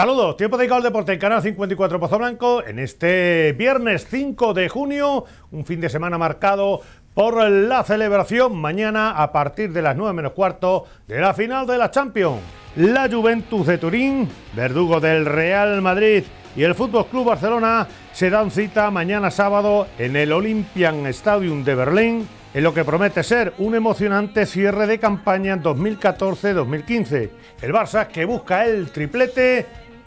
Saludos, tiempo de al deporte en Canal 54 Pozo Blanco en este viernes 5 de junio, un fin de semana marcado por la celebración mañana a partir de las 9 menos cuarto de la final de la Champions. La Juventus de Turín, verdugo del Real Madrid y el Fútbol Club Barcelona se dan cita mañana sábado en el Olympian Stadium de Berlín en lo que promete ser un emocionante cierre de campaña 2014-2015. El Barça que busca el triplete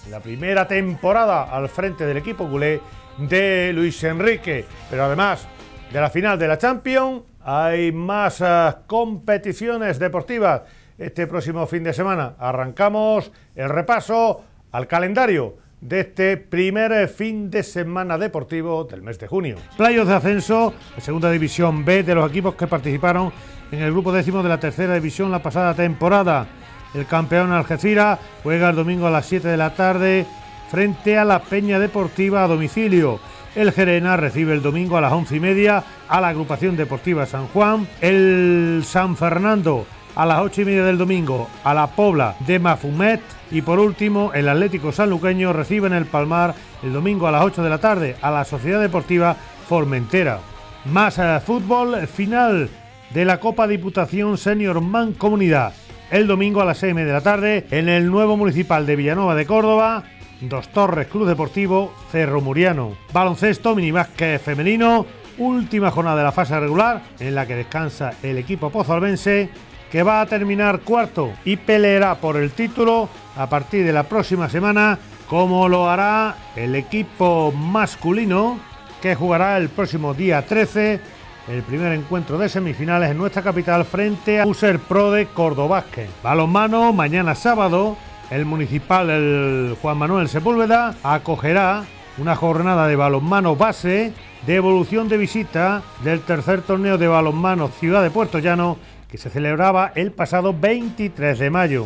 la primera temporada al frente del equipo culé de Luis Enrique. Pero además de la final de la Champions, hay más eh, competiciones deportivas este próximo fin de semana. Arrancamos el repaso al calendario de este primer eh, fin de semana deportivo del mes de junio. Playos de ascenso, segunda división B de los equipos que participaron en el grupo décimo de la tercera división la pasada temporada. El campeón Algeciras juega el domingo a las 7 de la tarde frente a la Peña Deportiva a domicilio. El Gerena recibe el domingo a las 11 y media a la agrupación deportiva San Juan. El San Fernando a las 8 y media del domingo a la Pobla de Mafumet. Y por último, el Atlético Sanluqueño recibe en el Palmar el domingo a las 8 de la tarde a la Sociedad Deportiva Formentera. Más eh, fútbol, final de la Copa Diputación Senior Man Comunidad el domingo a las 6 de la tarde en el nuevo municipal de Villanova de Córdoba, Dos Torres Club Deportivo Cerro Muriano. Baloncesto mini que femenino, última jornada de la fase regular en la que descansa el equipo Pozolbense que va a terminar cuarto y peleará por el título a partir de la próxima semana como lo hará el equipo masculino que jugará el próximo día 13 el primer encuentro de semifinales en nuestra capital frente a User Pro de Cordobasque. Balonmano, mañana sábado, el municipal el Juan Manuel Sepúlveda acogerá una jornada de balonmano base de evolución de visita del tercer torneo de balonmano Ciudad de Puerto Llano que se celebraba el pasado 23 de mayo.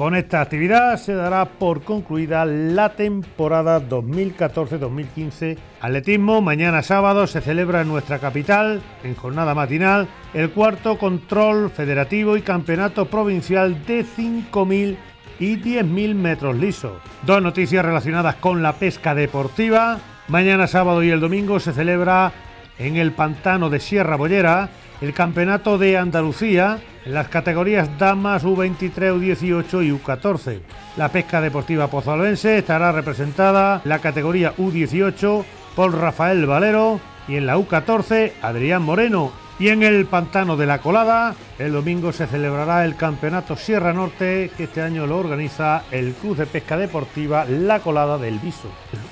Con esta actividad se dará por concluida la temporada 2014-2015. Atletismo, mañana sábado se celebra en nuestra capital, en jornada matinal, el cuarto control federativo y campeonato provincial de 5.000 y 10.000 metros lisos. Dos noticias relacionadas con la pesca deportiva. Mañana sábado y el domingo se celebra en el pantano de Sierra Bollera el Campeonato de Andalucía en las categorías Damas U23, U18 y U14. La pesca deportiva pozoalbense estará representada la categoría U18 por Rafael Valero y en la U14 Adrián Moreno. Y en el Pantano de la Colada, el domingo se celebrará el Campeonato Sierra Norte, que este año lo organiza el Club de Pesca Deportiva La Colada del Viso.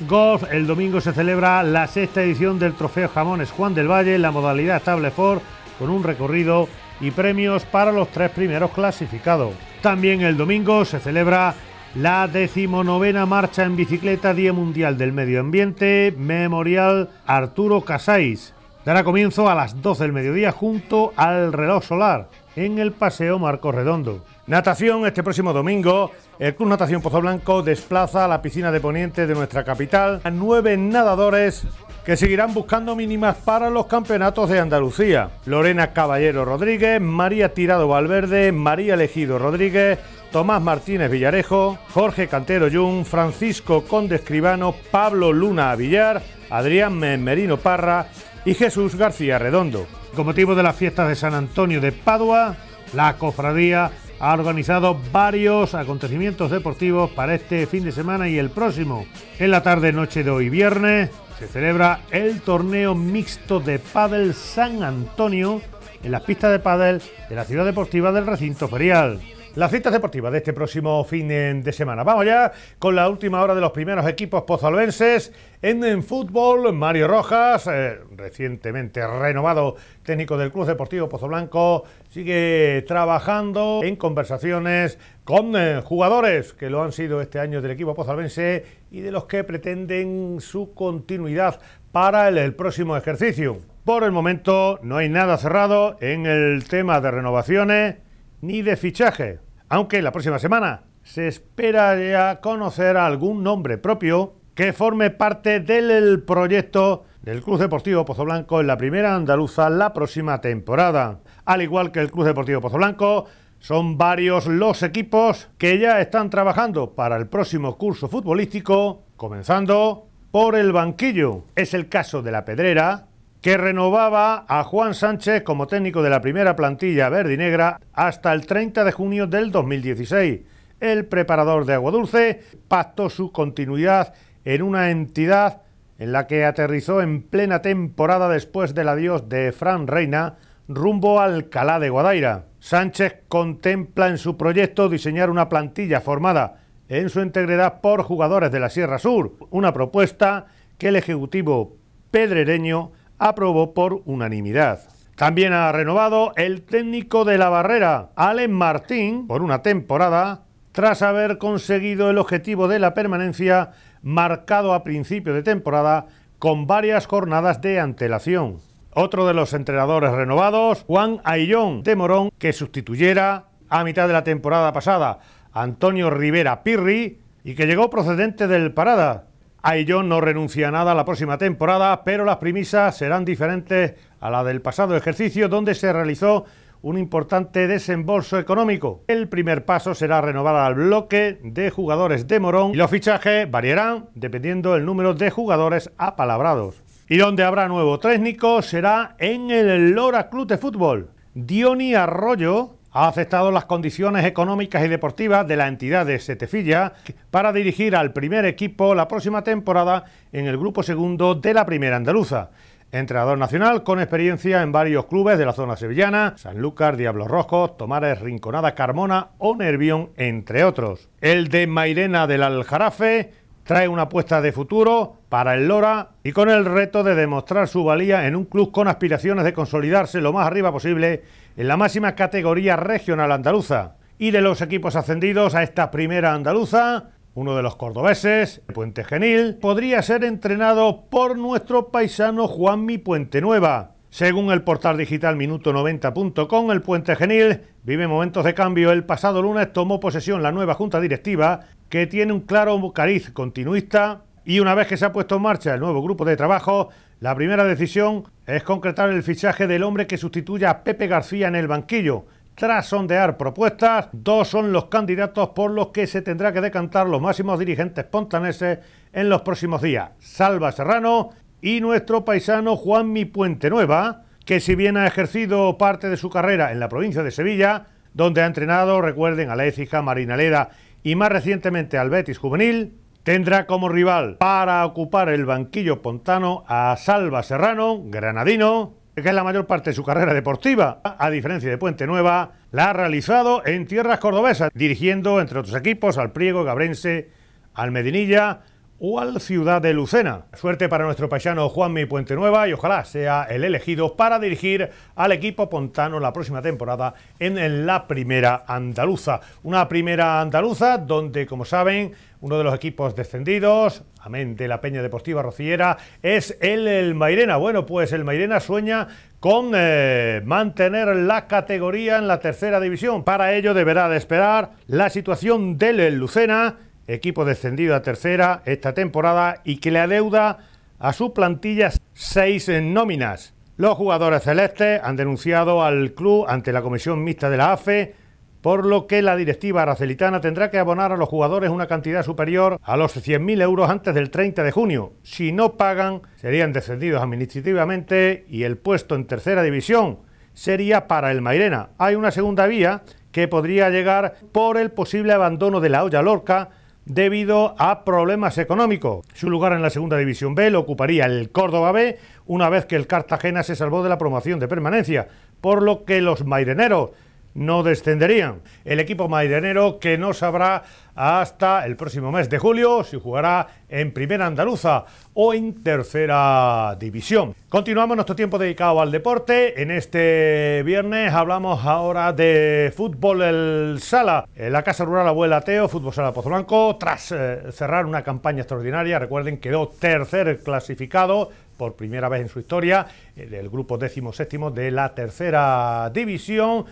Golf, el domingo se celebra la sexta edición del Trofeo Jamones Juan del Valle, la modalidad Ford con un recorrido y premios para los tres primeros clasificados. También el domingo se celebra la decimonovena marcha en bicicleta Día Mundial del Medio Ambiente Memorial Arturo Casais. Dará comienzo a las 12 del mediodía junto al reloj solar en el Paseo Marco Redondo. Natación este próximo domingo. El Club Natación Pozo Blanco desplaza a la piscina de Poniente de nuestra capital a nueve nadadores que seguirán buscando mínimas para los campeonatos de Andalucía. Lorena Caballero Rodríguez, María Tirado Valverde, María Elegido Rodríguez, Tomás Martínez Villarejo, Jorge Cantero Jun, Francisco Conde Escribano, Pablo Luna Avillar, Adrián Merino Parra y Jesús García Redondo. Con motivo de las fiestas de San Antonio de Padua, la cofradía ha organizado varios acontecimientos deportivos para este fin de semana y el próximo. En la tarde-noche de hoy viernes se celebra el torneo mixto de pádel San Antonio en las pistas de pádel de la ciudad deportiva del recinto ferial las citas deportivas de este próximo fin de semana. Vamos ya con la última hora de los primeros equipos pozolvenses en, fútbol. Mario Rojas, eh, recientemente renovado técnico del Club Deportivo Pozo Pozoblanco, sigue trabajando en conversaciones con eh, jugadores que lo han sido este año del equipo pozalbense y de los que pretenden su continuidad para el, próximo ejercicio. Por el momento no hay nada cerrado en el tema de renovaciones ni de fichaje aunque la próxima semana se espera ya conocer algún nombre propio que forme parte del proyecto del Club Deportivo Pozoblanco en la primera andaluza la próxima temporada. Al igual que el Club Deportivo Pozoblanco, son varios los equipos que ya están trabajando para el próximo curso futbolístico, comenzando por el banquillo. Es el caso de la Pedrera, que renovaba a Juan Sánchez como técnico de la primera plantilla verde y negra... hasta el 30 de junio del 2016. El preparador de Agua Dulce pactó su continuidad en una entidad en la que aterrizó en plena temporada después del adiós de Fran Reina rumbo Alcalá de Guadaira. Sánchez contempla en su proyecto diseñar una plantilla formada en su integridad por jugadores de la Sierra Sur, una propuesta que el Ejecutivo Pedrereño aprobó por unanimidad. También ha renovado el técnico de la barrera, Allen Martín, por una temporada, tras haber conseguido el objetivo de la permanencia marcado a principio de temporada con varias jornadas de antelación. Otro de los entrenadores renovados, Juan Ayllón de Morón, que sustituyera a mitad de la temporada pasada Antonio Rivera Pirri y que llegó procedente del Parada, ello no renuncia a nada la próxima temporada, pero las premisas serán diferentes a la del pasado ejercicio, donde se realizó un importante desembolso económico. El primer paso será renovar al bloque de jugadores de Morón y los fichajes variarán dependiendo del número de jugadores apalabrados. Y donde habrá nuevo técnico será en el Lora Club de Fútbol. Diony Arroyo ha aceptado las condiciones económicas y deportivas de la entidad de Setefilla para dirigir al primer equipo la próxima temporada en el grupo segundo de la primera andaluza. Entrenador nacional con experiencia en varios clubes de la zona sevillana, Sanlúcar, Diablos Rojos, Tomares, Rinconada, Carmona o Nervión, entre otros. El de Mairena del Aljarafe trae una apuesta de futuro para el Lora y con el reto de demostrar su valía en un club con aspiraciones de consolidarse lo más arriba posible en la máxima categoría regional andaluza. Y de los equipos ascendidos a esta primera andaluza, uno de los cordobeses, Puente Genil, podría ser entrenado por nuestro paisano Juanmi Puente Nueva. Según el portal digital minuto90.com, el Puente Genil vive momentos de cambio. El pasado lunes tomó posesión la nueva junta directiva, que tiene un claro cariz continuista, y una vez que se ha puesto en marcha el nuevo grupo de trabajo, la primera decisión es concretar el fichaje del hombre que sustituya a Pepe García en el banquillo. Tras sondear propuestas, dos son los candidatos por los que se tendrá que decantar los máximos dirigentes pontaneses en los próximos días. Salva Serrano y nuestro paisano Juanmi Puente Nueva, que si bien ha ejercido parte de su carrera en la provincia de Sevilla, donde ha entrenado, recuerden, a la Écija Marinaleda y más recientemente al Betis Juvenil, Tendrá como rival para ocupar el banquillo pontano a Salva Serrano, granadino, que es la mayor parte de su carrera deportiva, a diferencia de Puente Nueva, la ha realizado en tierras cordobesas, dirigiendo, entre otros equipos, al Priego, Gabrense, al Medinilla, o al Ciudad de Lucena. Suerte para nuestro paisano Juanmi Puente Nueva y ojalá sea el elegido para dirigir al equipo Pontano la próxima temporada en la Primera Andaluza. Una Primera Andaluza donde, como saben, uno de los equipos descendidos, amén de la Peña Deportiva Rociera, es el, el Mairena. Bueno, pues el Mairena sueña con eh, mantener la categoría en la tercera división. Para ello deberá de esperar la situación del Lucena equipo descendido a tercera esta temporada y que le adeuda a su plantilla seis nóminas. Los jugadores celestes han denunciado al club ante la comisión mixta de la AFE, por lo que la directiva aracelitana tendrá que abonar a los jugadores una cantidad superior a los 100.000 euros antes del 30 de junio. Si no pagan, serían descendidos administrativamente y el puesto en tercera división sería para el Mairena. Hay una segunda vía que podría llegar por el posible abandono de la olla Lorca debido a problemas económicos. Su lugar en la segunda división B lo ocuparía el Córdoba B una vez que el Cartagena se salvó de la promoción de permanencia, por lo que los maireneros no descenderían. El equipo maidenero que no sabrá hasta el próximo mes de julio si jugará en Primera Andaluza o en Tercera División. Continuamos nuestro tiempo dedicado al deporte. En este viernes hablamos ahora de fútbol el sala. En la Casa Rural Abuela Teo, Fútbol Sala Pozo tras eh, cerrar una campaña extraordinaria, recuerden, quedó tercer clasificado por primera vez en su historia, eh, del grupo décimo séptimo de la tercera división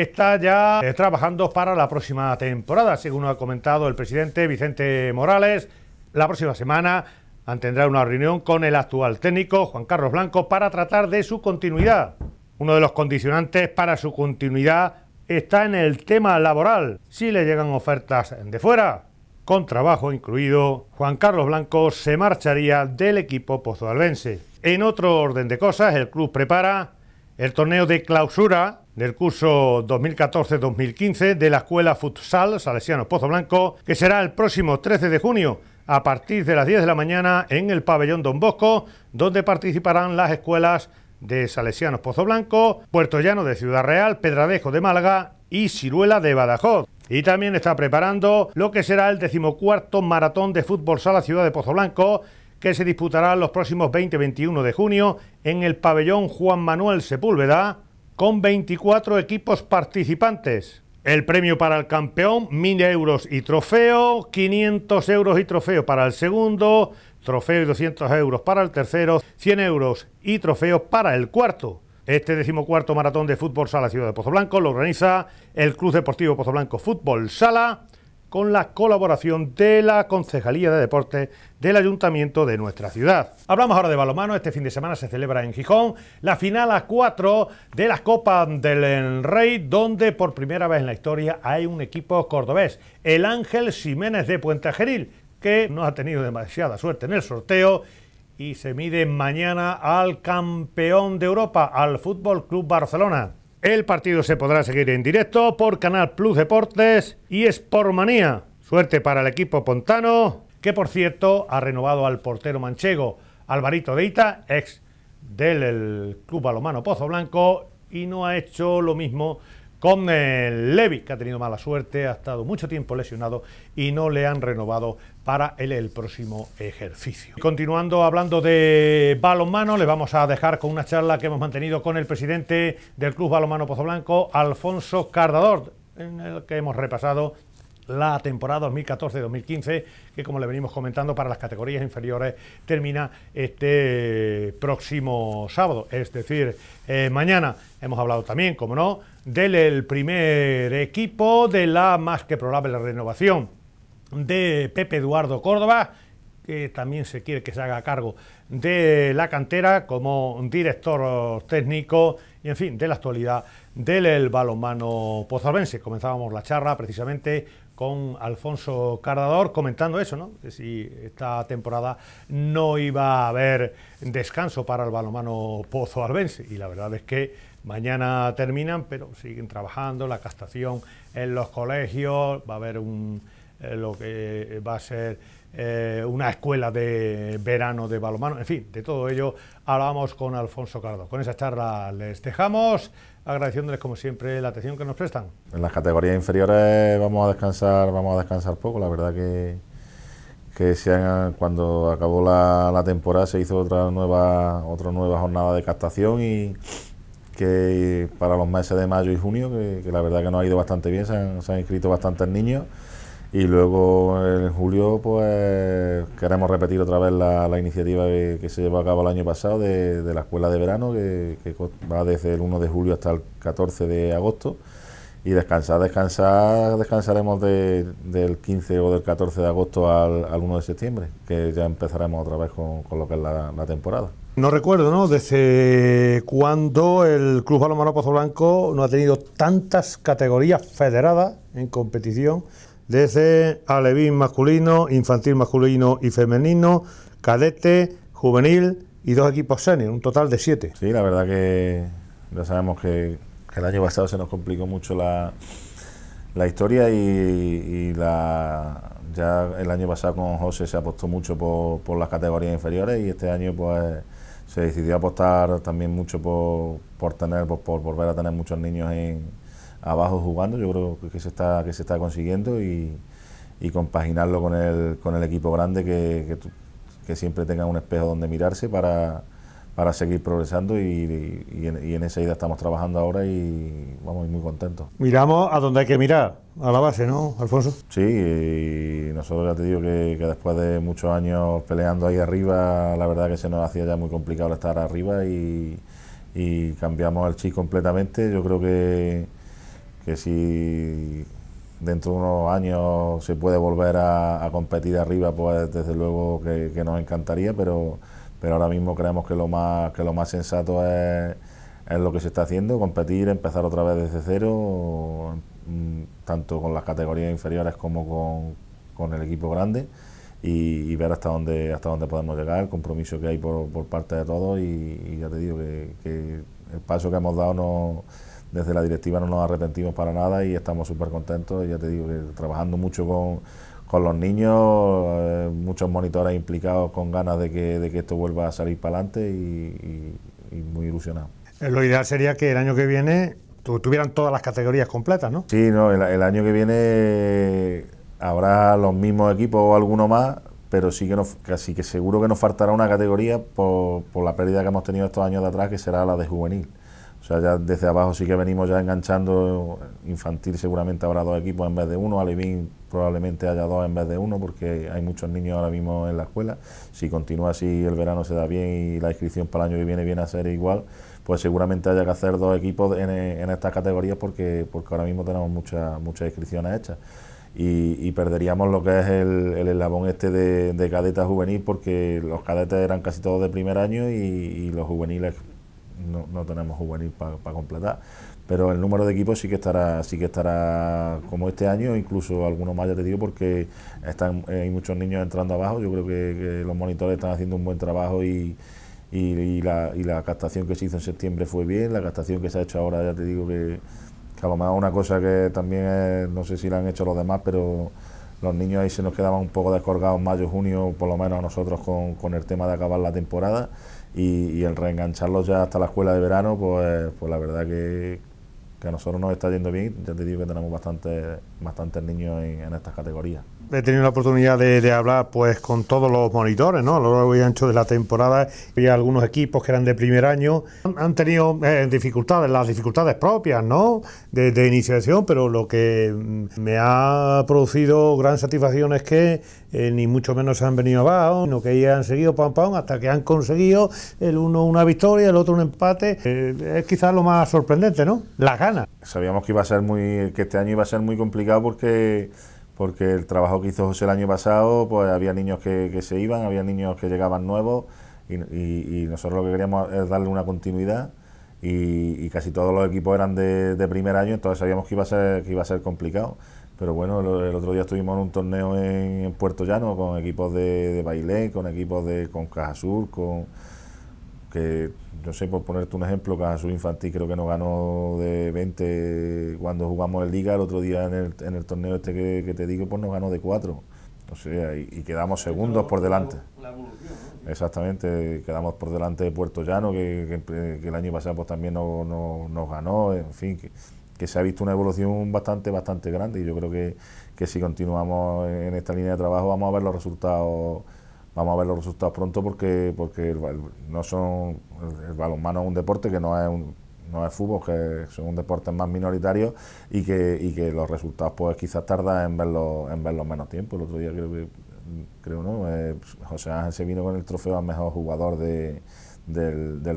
está ya eh, trabajando para la próxima temporada. Según ha comentado el presidente Vicente Morales, la próxima semana tendrá una reunión con el actual técnico Juan Carlos Blanco para tratar de su continuidad. Uno de los condicionantes para su continuidad está en el tema laboral. Si le llegan ofertas de fuera, con trabajo incluido, Juan Carlos Blanco se marcharía del equipo pozoalbense. En otro orden de cosas, el club prepara el torneo de clausura del curso 2014-2015 de la Escuela Futsal Salesianos Pozo Blanco, que será el próximo 13 de junio a partir de las 10 de la mañana en el pabellón Don Bosco, donde participarán las escuelas de Salesianos Pozo Blanco, Puerto Llano de Ciudad Real, Pedradejo de Málaga y Ciruela de Badajoz. Y también está preparando lo que será el decimocuarto maratón de fútbol sala Ciudad de Pozo Blanco, que se disputará los próximos 20-21 de junio en el pabellón Juan Manuel Sepúlveda con 24 equipos participantes. El premio para el campeón, 1.000 euros y trofeo, 500 euros y trofeo para el segundo, trofeo y 200 euros para el tercero, 100 euros y trofeo para el cuarto. Este decimocuarto maratón de fútbol sala Ciudad de Pozo Blanco lo organiza el Club Deportivo Pozo Blanco Fútbol Sala con la colaboración de la Concejalía de Deportes del Ayuntamiento de nuestra ciudad. Hablamos ahora de balomano, este fin de semana se celebra en Gijón la final a 4 de la Copa del Rey, donde por primera vez en la historia hay un equipo cordobés, el Ángel Jiménez de Puente que no ha tenido demasiada suerte en el sorteo y se mide mañana al campeón de Europa, al Fútbol Club Barcelona. El partido se podrá seguir en directo por Canal Plus Deportes y Sportmanía. Suerte para el equipo Pontano, que por cierto ha renovado al portero manchego Alvarito Deita, ex del Club Balomano Pozo Blanco, y no ha hecho lo mismo con el Levi, que ha tenido mala suerte, ha estado mucho tiempo lesionado y no le han renovado para el, próximo ejercicio. Continuando hablando de balonmano, le vamos a dejar con una charla que hemos mantenido con el presidente del Club Balonmano Pozoblanco, Alfonso Cardador, en el que hemos repasado la temporada 2014-2015, que como le venimos comentando para las categorías inferiores, termina este próximo sábado, es decir, eh, mañana. Hemos hablado también, como no, del primer equipo, de la más que probable renovación de Pepe Eduardo Córdoba, que también se quiere que se haga cargo de la cantera como director técnico y, en fin, de la actualidad del balonmano pozoalbense, Comenzábamos la charla precisamente con Alfonso Cardador comentando eso, ¿no? si esta temporada no iba a haber descanso para el balonmano pozo albense. Y la verdad es que Mañana terminan, pero siguen trabajando, la castación en los colegios, va a haber un, eh, lo que eh, va a ser eh, una escuela de verano de balomano, en fin, de todo ello hablamos con Alfonso Cardo. Con esa charla les dejamos, agradeciéndoles como siempre la atención que nos prestan. En las categorías inferiores vamos a descansar, vamos a descansar poco, la verdad que, que se cuando acabó la, la temporada se hizo otra nueva, otra nueva jornada de captación y que para los meses de mayo y junio, que, la verdad que nos ha ido bastante bien, se han, inscrito bastantes niños. Y luego en julio, pues queremos repetir otra vez la, iniciativa que, se llevó a cabo el año pasado de, la escuela de verano, que, va desde el 1 de julio hasta el 14 de agosto y descansar, descansar, descansaremos del 15 o del 14 de agosto al, 1 de septiembre, que ya empezaremos otra vez con, lo que es la, temporada. No recuerdo, ¿no? Desde cuándo el Club Balonmano Pozo Blanco no ha tenido tantas categorías federadas en competición, desde alevín masculino, infantil masculino y femenino, cadete, juvenil y dos equipos senior, un total de siete. Sí, la verdad que ya sabemos que el año pasado se nos complicó mucho la, historia y, la, ya el año pasado con José se apostó mucho por, las categorías inferiores y este año pues se decidió apostar también mucho por, por tener por, por, volver a tener muchos niños en, abajo jugando yo creo que se está que se está consiguiendo y, compaginarlo con el, con el equipo grande que, que, siempre tenga un espejo donde mirarse para para seguir progresando y, en, y, esa idea estamos trabajando ahora y vamos muy contentos. Miramos a donde hay que mirar, a la base, ¿no, Alfonso? Sí, y nosotros ya te digo que, después de muchos años peleando ahí arriba, la verdad que se nos hacía ya muy complicado estar arriba y, cambiamos el chip completamente. Yo creo que, que si dentro de unos años se puede volver a, competir arriba, pues desde luego que nos encantaría, pero pero ahora mismo creemos que lo más, que lo más sensato es, es lo que se está haciendo, competir, empezar otra vez desde cero, mm, tanto con las categorías inferiores como con, el equipo grande. Y, ver hasta dónde hasta dónde podemos llegar, el compromiso que hay por, parte de todos y, ya te digo que, el paso que hemos dado desde la directiva no nos arrepentimos para nada y estamos súper contentos, ya te digo que trabajando mucho con, con los niños, eh, muchos monitores implicados con ganas de que, de que esto vuelva a salir para adelante y, muy ilusionado. Lo ideal sería que el año que viene tuvieran todas las categorías completas, ¿no? Sí, no, el, año que viene eh, habrá los mismos equipos o alguno más, pero sí que nos, casi que seguro que nos faltará una categoría por, por la pérdida que hemos tenido estos años de atrás, que será la de juvenil. O sea, ya desde abajo sí que venimos ya enganchando. Infantil seguramente habrá dos equipos en vez de uno. Alevín probablemente haya dos en vez de uno porque hay muchos niños ahora mismo en la escuela. Si continúa así, el verano se da bien y la inscripción para el año que viene viene a ser igual, pues seguramente haya que hacer dos equipos en, estas categorías porque, porque ahora mismo tenemos muchas muchas inscripciones hechas. Y, perderíamos lo que es el, el eslabón este de, de cadeta juvenil porque los cadetes eran casi todos de primer año y los juveniles no, tenemos juvenil para completar, pero el número de equipos sí que estará sí que estará como este año, incluso algunos más, ya te digo, porque están, eh, hay muchos niños entrando abajo, yo creo que, los monitores están haciendo un buen trabajo y, y, la, captación que se hizo en septiembre fue bien, la captación que se ha hecho ahora, ya te digo que, que mejor una cosa que también, no sé si la han hecho los demás, pero los niños ahí se nos quedaban un poco descolgados mayo, junio, por lo menos a nosotros con el tema de acabar la temporada y, el reengancharlos ya hasta la escuela de verano, pues, pues la verdad que, que a nosotros nos está yendo bien. Ya te digo que tenemos bastantes niños en, estas categorías. He tenido la oportunidad de, hablar pues con todos los monitores, ¿no? A lo largo y ancho de la temporada había algunos equipos que eran de primer año. Han, tenido eh, dificultades, las dificultades propias, ¿no? De, iniciación, pero lo que mm, me ha producido gran satisfacción es que eh, ni mucho menos se han venido abajo, sino que han seguido pam pam hasta que han conseguido el uno una victoria, el otro un empate. Eh, es quizás lo más sorprendente, ¿no? Las Sabíamos que iba a ser muy, que este año iba a ser muy complicado porque porque el trabajo que hizo José el año pasado, pues había niños que, se iban, había niños que llegaban nuevos y, nosotros lo que queríamos es darle una continuidad y, casi todos los equipos eran de, primer año, entonces sabíamos que iba a ser, que iba a ser complicado. Pero bueno, el, otro día estuvimos en un torneo en, Puerto Llano con equipos de, Baile, con equipos de con Sur, con que yo sé, por ponerte un ejemplo, que su Infantil creo que nos ganó de 20 cuando jugamos en Liga, el otro día en el, torneo este que, te digo, pues nos ganó de 4. O sea, y, quedamos segundos por delante. Exactamente, quedamos por delante de Puerto Llano, que, el año pasado pues, también no, nos ganó, en fin, que, se ha visto una evolución bastante, bastante grande y yo creo que, que si continuamos en esta línea de trabajo vamos a ver los resultados vamos a ver los resultados pronto porque porque el, no son el, balonmano es un deporte que no es un, no es fútbol que son un deporte más minoritario y que, y que los resultados pues quizás tarda en verlo en verlo menos tiempo el otro día creo que creo no eh, José Ángel se vino con el trofeo al mejor jugador del,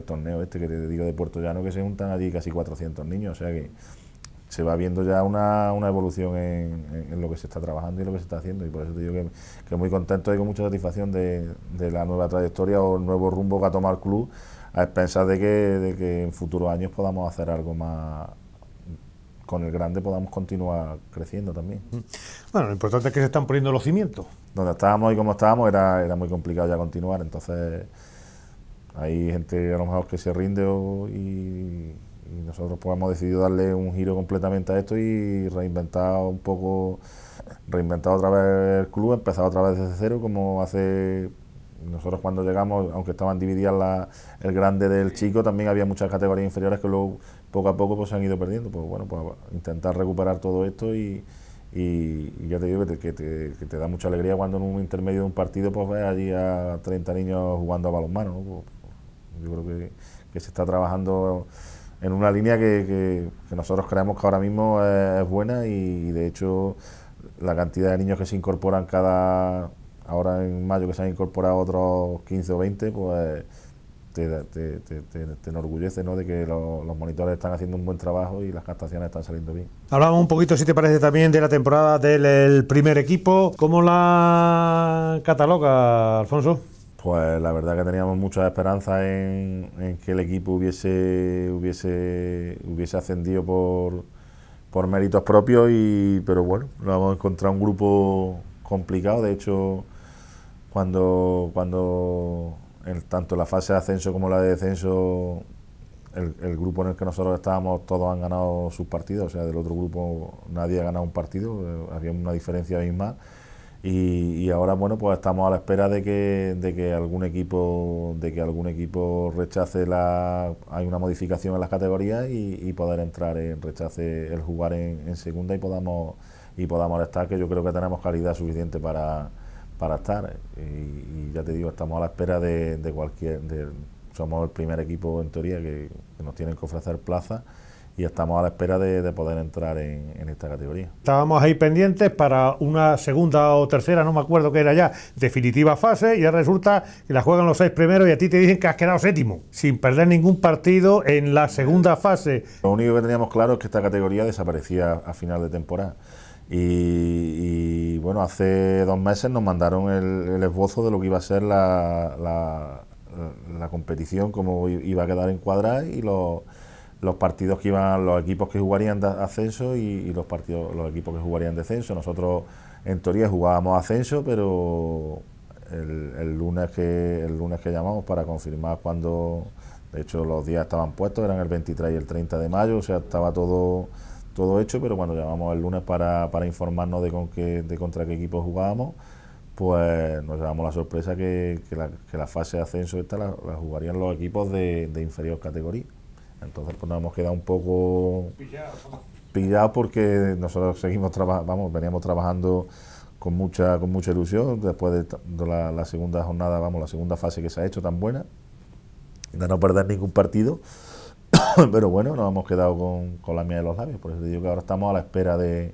torneo este que te digo de Puerto Llano que se juntan allí casi 400 niños o sea que se va viendo ya una, evolución en, lo que se está trabajando y lo que se está haciendo. Y por eso te digo que, que muy contento y con mucha satisfacción de, la nueva trayectoria o el nuevo rumbo que ha tomado el club, a expensas de que, en futuros años podamos hacer algo más con el grande podamos continuar creciendo también. Mm. Bueno, lo importante es que se están poniendo los cimientos. Donde estábamos y como estábamos era, era muy complicado ya continuar, entonces hay gente a lo mejor que se rinde o, y, y nosotros pues hemos decidido darle un giro completamente a esto y reinventar un poco, reinventar otra vez el club, empezar otra vez desde cero como hace... Nosotros cuando llegamos, aunque estaban divididas la, el grande del chico, también había muchas categorías inferiores que luego poco a poco pues, se han ido perdiendo. Pues bueno, pues intentar recuperar todo esto y, y, ya te digo que te, que, te, da mucha alegría cuando en un intermedio de un partido pues ves allí a 30 niños jugando a balonmano. Pues, yo creo que, que se está trabajando en una línea que, nosotros creemos que ahora mismo es, buena y, de hecho la cantidad de niños que se incorporan cada, ahora en mayo que se han incorporado otros 15 o 20, pues te, te, te, enorgullece ¿no? de que los monitores están haciendo un buen trabajo y las captaciones están saliendo bien. Hablamos un poquito, si te parece, también de la temporada del primer equipo. ¿Cómo la cataloga, Alfonso? pues la verdad que teníamos muchas esperanzas en, que el equipo hubiese, hubiese, ascendido por, por méritos propios, y, pero bueno, lo hemos encontrado un grupo complicado, de hecho, cuando, cuando tanto la fase de ascenso como la de descenso, el, grupo en el que nosotros estábamos, todos han ganado sus partidos, o sea, del otro grupo nadie ha ganado un partido, eh, había una diferencia misma y, ahora bueno pues estamos a la espera de que, de que algún equipo de que algún equipo rechace la hay una modificación en las categorías y, poder entrar en rechace el jugar en, segunda y podamos y podamos estar que yo creo que tenemos calidad suficiente para, estar y, ya te digo estamos a la espera de, cualquier somos el primer equipo en teoría que, que nos tienen que ofrecer plaza y estamos a la espera de, poder entrar en, esta categoría. Estábamos ahí pendientes para una segunda o tercera, no me acuerdo qué era ya, definitiva fase, y ya resulta que la juegan los seis primeros y a ti te dicen que has quedado séptimo, sin perder ningún partido en la segunda fase. Lo único que teníamos claro es que esta categoría desaparecía a final de temporada. Y, bueno, hace dos meses nos mandaron el, esbozo de lo que iba a ser la, competición, cómo iba a quedar encuadrada y lo los partidos que iban, los equipos que jugarían de ascenso y, los partidos, los equipos que jugarían descenso. Nosotros en teoría jugábamos ascenso, pero el, lunes que el lunes que llamamos para confirmar cuando, de hecho los días estaban puestos, eran el 23 y el 30 de mayo, o sea estaba todo todo hecho, pero cuando llamamos el lunes para, informarnos de con qué, de contra qué equipo jugábamos pues nos damos la sorpresa que, la, fase de ascenso esta la, jugarían los equipos de, de inferior categoría. Entonces pues nos hemos quedado un poco pillados porque nosotros seguimos veníamos trabajando con mucha, con mucha ilusión después de, la, segunda jornada, vamos, la segunda fase que se ha hecho tan buena, de no perder ningún partido. Pero bueno, nos hemos quedado con, la mía de los labios, por eso digo que ahora estamos a la espera de,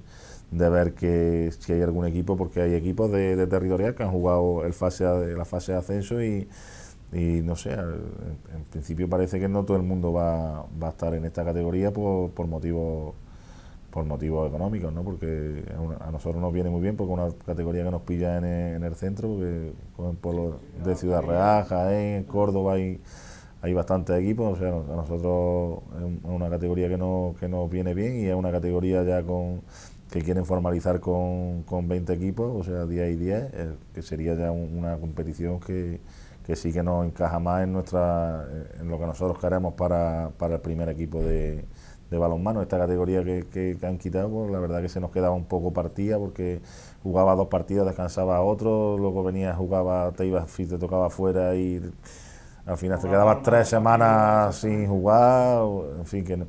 ver que, si hay algún equipo, porque hay equipos de, territorial que han jugado el fase, la fase de ascenso y, y no sé, en, principio parece que no todo el mundo va, a estar en esta categoría por, por motivos por motivos económicos, ¿no? porque a nosotros nos viene muy bien, porque es una categoría que nos pilla en el, centro, porque con pueblo de Ciudad Real, en Córdoba hay, hay bastantes equipos, o sea, a nosotros es una categoría que, no, que nos viene bien y es una categoría ya con que quieren formalizar con, con 20 equipos, o sea, 10 y 10, eh, que sería ya una competición que, que sí que nos encaja más en, nuestra, en lo que nosotros queremos para, el primer equipo de, balonmano. Esta categoría que, han quitado, pues, la verdad que se nos quedaba un poco partida porque jugaba dos partidas, descansaba otro, luego venía jugaba, te ibas, te tocaba afuera y al final te ah, quedabas tres semanas sin jugar, en fin, que es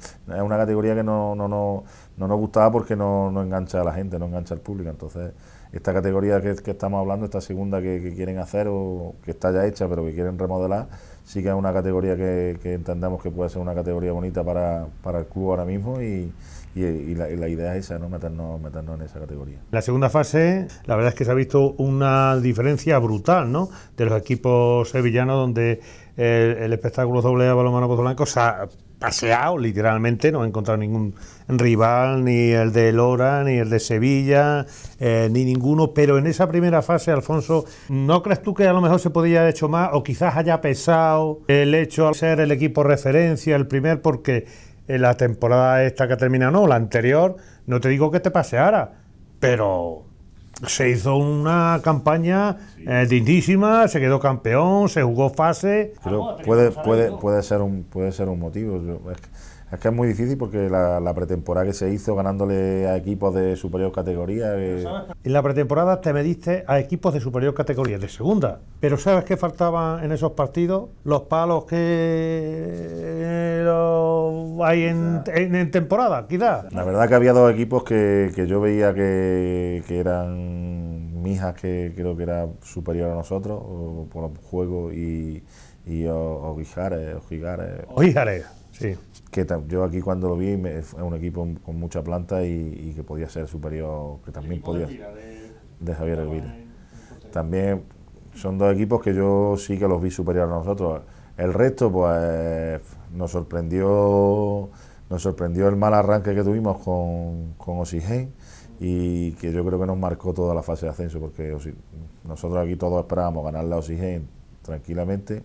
una categoría que no, no, no, no nos gustaba porque no, no engancha a la gente, no engancha al público, entonces esta categoría que, estamos hablando, esta segunda que, quieren hacer o que está ya hecha pero que quieren remodelar, sí que es una categoría que, que que puede ser una categoría bonita para, el club ahora mismo y, la, idea es esa, ¿no? Meternos, meternos, en esa categoría. La segunda fase, la verdad es que se ha visto una diferencia brutal ¿no? de los equipos sevillanos donde el, espectáculo doble A balonmano Pozo Blanco se paseado literalmente, no he encontrado ningún rival, ni el de Lora, ni el de Sevilla, eh, ni ninguno, pero en esa primera fase, Alfonso, ¿no crees tú que a lo mejor se podría haber hecho más o quizás haya pesado el hecho de ser el equipo referencia, el primer, porque en la temporada esta que termina, no, la anterior, no te digo que te paseara, pero se hizo una campaña eh, lindísima, se quedó campeón, se jugó fase. Creo, puede, puede, puede, ser un, puede ser un motivo. Es que es muy difícil porque la, pretemporada que se hizo ganándole a equipos de superior categoría. Eh. En la pretemporada te mediste a equipos de superior categoría, de segunda. Pero ¿sabes qué faltaban en esos partidos? Los palos que eh, hay en, temporada, quizás. La verdad que había dos equipos que, yo veía que, eran mijas que creo que era superior a nosotros, por el juego, y, y o, que yo aquí cuando lo vi, es un equipo con mucha planta y, que podía ser superior, que también podía. De, Javier Elvira. También son dos equipos que yo sí que los vi superior a nosotros. El resto, pues, nos sorprendió, nos sorprendió el mal arranque que tuvimos con, con y que yo creo que nos marcó toda la fase de ascenso, porque nosotros aquí todos esperábamos ganar la Oxygen tranquilamente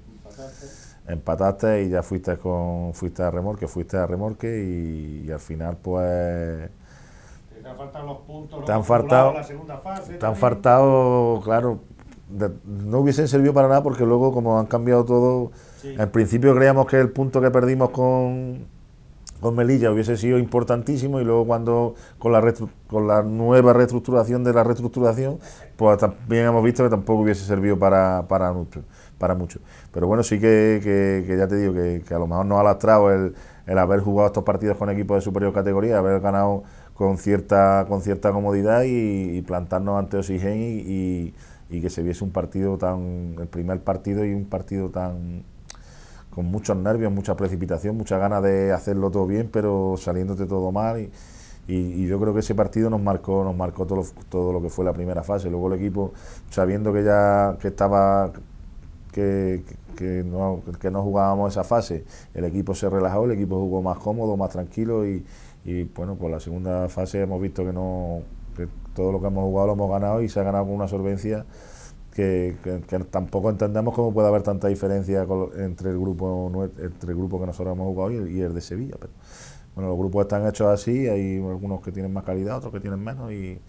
empataste y ya fuiste con fuiste a remolque, fuiste a Remorque y, al final pues te han faltado los puntos, te han faltado la segunda fase. faltado, claro, no hubiesen servido para nada porque luego como han cambiado todo, en principio creíamos que el punto que perdimos con Melilla hubiese sido importantísimo y luego cuando con la con la nueva reestructuración de la reestructuración, pues también hemos visto que tampoco hubiese servido para para mucho para mucho. Pero bueno, sí que, que, ya te digo que, a lo mejor nos ha lastrado el, haber jugado estos partidos con equipos de superior categoría, haber ganado con cierta, con cierta comodidad y, plantarnos ante Oxygen y, que se viese un partido tan, el primer partido y un partido tan con muchos nervios, mucha precipitación, mucha ganas de hacerlo todo bien, pero saliéndote todo mal. Y, y, yo creo que ese partido nos marcó nos marcó todo, todo lo que fue la primera fase luego el equipo sabiendo que ya que estaba que, que, no, que no jugábamos esa fase. El equipo se relajó, el equipo jugó más cómodo, más tranquilo y, bueno, con la segunda fase hemos visto que no que todo lo que hemos jugado lo hemos ganado y se ha ganado con una solvencia que, que, tampoco entendemos cómo puede haber tanta diferencia entre el grupo entre el grupo que nosotros hemos jugado y el, y el, de Sevilla. Pero, bueno, los grupos están hechos así, hay algunos que tienen más calidad, otros que tienen menos y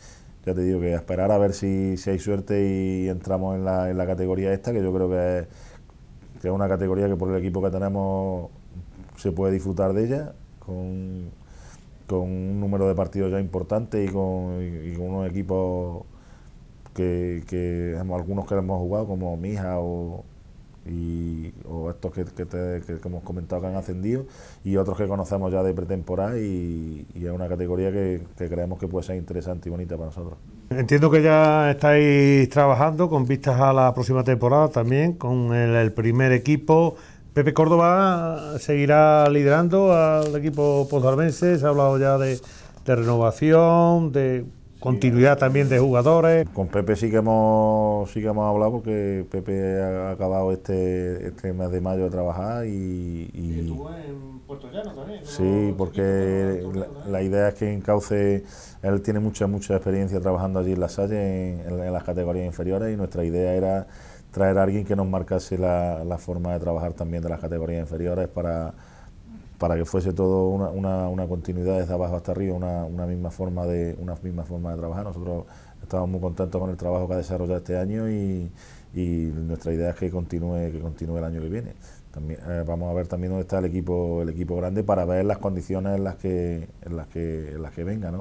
ya te digo que esperar a ver si, si hay suerte y entramos en la, en la categoría esta, que yo creo que es, una categoría que por el equipo que tenemos se puede disfrutar de ella, con, con un número de partidos ya importante y con, unos equipos que, que, algunos que hemos jugado, como Mija o, y, o estos que, hemos comentado que han ascendido y otros que conocemos ya de pretemporada y, es una categoría que, creemos que puede ser interesante y bonita para nosotros. Entiendo que ya estáis trabajando con vistas a la próxima temporada también con el, primer equipo. Pepe Córdoba seguirá liderando al equipo pozarbense, se ha hablado ya de, de renovación, de continuidad también de jugadores. Con Pepe sí que hemos, sí que hemos hablado porque Pepe ha acabado este, este mes de mayo de trabajar y... y estuvo en Puerto Llano también. Sí, porque la, idea es que en Cauce... él tiene mucha, mucha experiencia trabajando allí en la Salle, en, las categorías inferiores y nuestra idea era traer a alguien que nos marcase la, la forma de trabajar también de las categorías inferiores para para que fuese todo una, continuidad desde abajo hasta arriba, una, misma forma de, una forma de trabajar. Nosotros estamos muy contentos con el trabajo que ha desarrollado este año y, nuestra idea es que continúe, que continúe el año que viene. También, eh, vamos a ver también dónde está el equipo, el equipo grande para ver las condiciones en las que, las que, las que venga,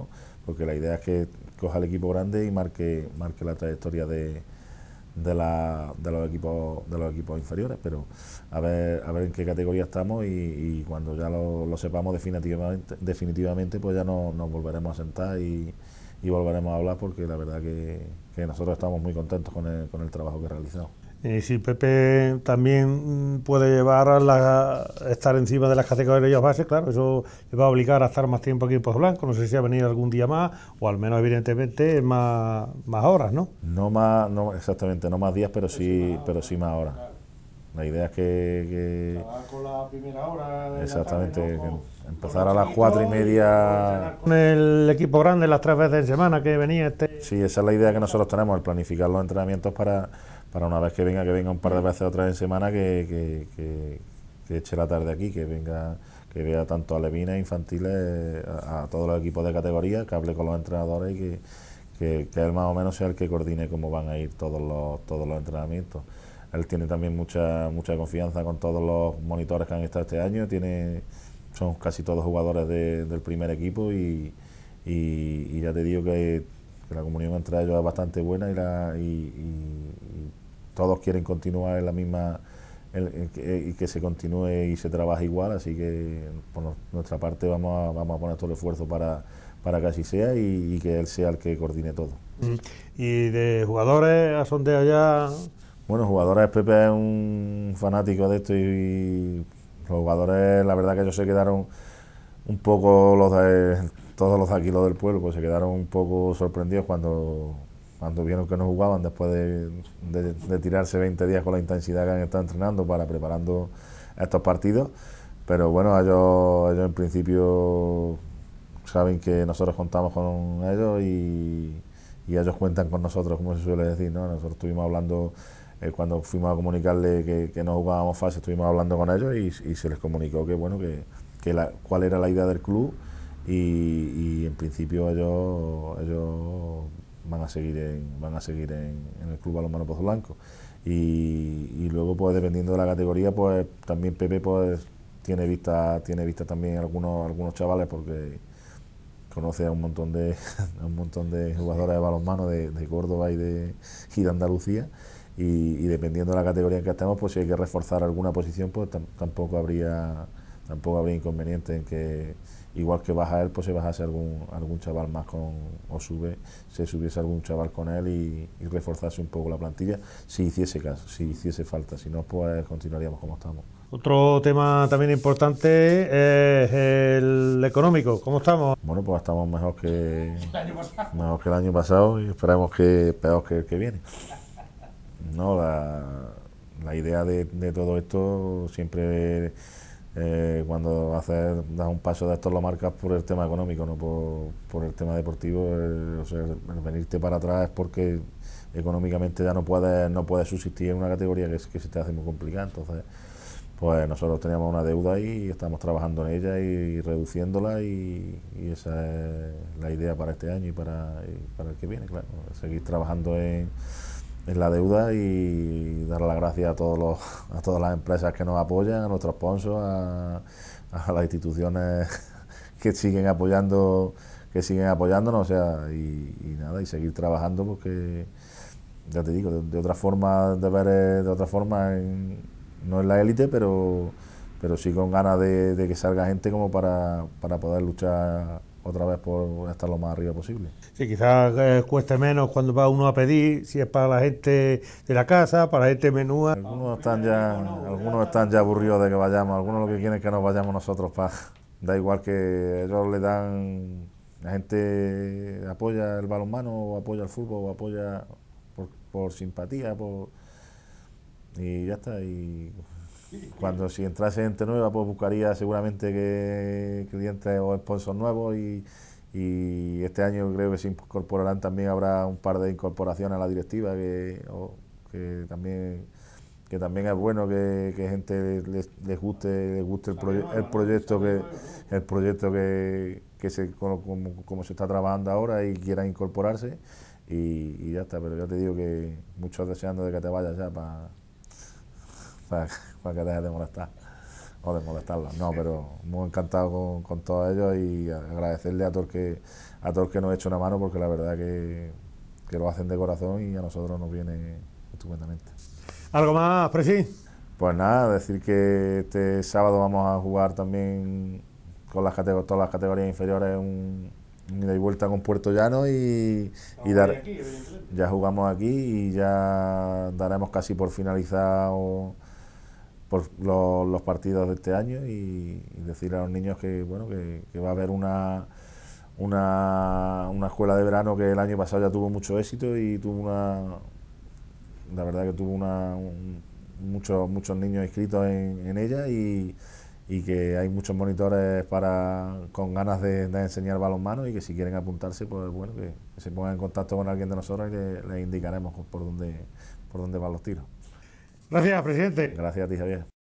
porque la idea es que coja el equipo grande y marque, marque la trayectoria de, de, la, de, los equipos de los equipos inferiores pero a ver a ver en qué categoría estamos y, cuando ya lo, sepamos definitivamente definitivamente pues ya no, nos volveremos a sentar y, volveremos a hablar porque la verdad que, nosotros estamos muy contentos con el, con el trabajo que realizado. Y si Pepe también mm, puede llevar a estar encima de las categorías bases, claro, eso le va a obligar a estar más tiempo aquí en Pozo Blanco. No sé si ha venido algún día más, o al menos, evidentemente, más, más horas, ¿no? No más, no, exactamente, no más días, pero sí, pero sí más horas. La idea es que. con Exactamente, empezar a las cuatro y media. Con el equipo grande las tres veces en semana que venía este. Sí, esa es la idea que nosotros tenemos, el planificar los entrenamientos para, para una vez que venga, que venga un par de veces otra vez en semana, que, que, que eche la tarde aquí, que venga que vea tanto a Levines, infantiles, a, todos los equipos de categoría, que hable con los entrenadores y que, que, que, él más o menos sea el que coordine cómo van a ir todos los, todos los entrenamientos él tiene también mucha, mucha confianza con todos los monitores que han estado este año, tiene, son casi todos jugadores del primer equipo y, ya te digo que, la comunión entre ellos es bastante buena y, la, todos quieren continuar en la misma y que se continúe y se trabaje igual, así que por nuestra parte vamos a, vamos a poner todo el esfuerzo para, para que así sea y, que él sea el que coordine todo. ¿Y de jugadores a sondeo ya bueno, jugadores, Pepe es un fanático de esto y, los jugadores, la verdad que ellos se quedaron un poco, los de, todos los de aquí, del pueblo, pues se quedaron un poco sorprendidos cuando, cuando vieron que no jugaban después de, tirarse 20 días con la intensidad que han estado entrenando para preparando estos partidos. Pero bueno, ellos, ellos en principio saben que nosotros contamos con ellos y, y ellos cuentan con nosotros, como se suele decir, ¿no? Nosotros estuvimos hablando eh, cuando fuimos a comunicarle que, no jugábamos fase, estuvimos hablando con ellos y, se les comunicó que bueno que, cuál era la idea del club y, en principio ellos, ellos van a seguir en, van a seguir en, el club balonmano Pozo Blanco. Y, luego pues dependiendo de la categoría pues también Pepe pues tiene vista tiene vista también algunos algunos chavales porque conoce a un montón de un montón de jugadores de balonmano de, Córdoba y de, y de Andalucía y, dependiendo de la categoría en que estemos, pues si hay que reforzar alguna posición, pues tampoco habría tampoco habría inconveniente en que igual que baja él, pues se bajase algún, algún chaval más con, o sube, se subiese algún chaval con él y, reforzase un poco la plantilla, si hiciese caso, si hiciese falta, si no, pues continuaríamos como estamos. Otro tema también importante es el económico, ¿cómo estamos? Bueno, pues estamos mejor que el año pasado, que el año pasado y esperamos que peor que el que viene. No, la, idea de, todo esto siempre eh, cuando haces, das un paso de esto lo marcas por el tema económico, no por, el tema deportivo. Eh, venirte para atrás es porque económicamente ya no puedes, no puedes subsistir en una categoría que, se te hace muy complicada. Entonces, pues nosotros teníamos una deuda ahí y estamos trabajando en ella y, reduciéndola y, esa es la idea para este año y para, y para el que viene, claro, seguir trabajando en en la deuda y dar las gracias a, todos a todas las empresas que nos apoyan, a nuestros sponsors, a, las instituciones que siguen apoyando que siguen apoyándonos, o sea, y, nada, y seguir trabajando porque, ya te digo, de, otra forma de ver, eh, de otra forma, no es la élite, pero, pero sí con ganas de, que salga gente como para, para poder luchar otra vez por estar lo más arriba posible. Sí, quizás eh, cueste menos cuando va uno a pedir, si es para la gente de la casa, para la gente menúa. Algunos están ya, algunos están ya aburridos de que vayamos, algunos lo que quieren es que nos vayamos nosotros para. Da igual que ellos le dan, la gente apoya el balonmano, o apoya el fútbol, o apoya por, por simpatía, por y ya está. Y cuando si entrase gente nueva, pues buscaría seguramente que clientes o sponsors nuevos y, y este año creo que se incorporarán también, habrá un par de incorporaciones a la directiva que, que también que también es bueno que, que gente les, guste les guste el, proyecto que el proyecto que, que se como, como, se está trabajando ahora y quieran incorporarse y, y, ya está pero ya te digo que muchos deseando de que te vayas ya para para, que dejes de molestar o de molestarla. No, pero muy encantado con, con todos ellos y agradecerle a todos que, a nos ha hecho una mano porque la verdad que, lo hacen de corazón y a nosotros nos viene estupendamente. ¿Algo más, Presi? Pues nada, decir que este sábado vamos a jugar también con las todas las categorías inferiores un, ida y vuelta con Puerto Llano y, ya jugamos aquí y ya daremos casi por finalizado por los partidos de este año y, decir a los niños que bueno que, va a haber una, una, escuela de verano que el año pasado ya tuvo mucho éxito y tuvo una la verdad que tuvo una muchos muchos niños inscritos en, ella y, que hay muchos monitores para con ganas de, enseñar balonmano y que si quieren apuntarse pues bueno que, se pongan en contacto con alguien de nosotros y les indicaremos por dónde por dónde van los tiros Gracias, presidente. Gracias a ti, Javier.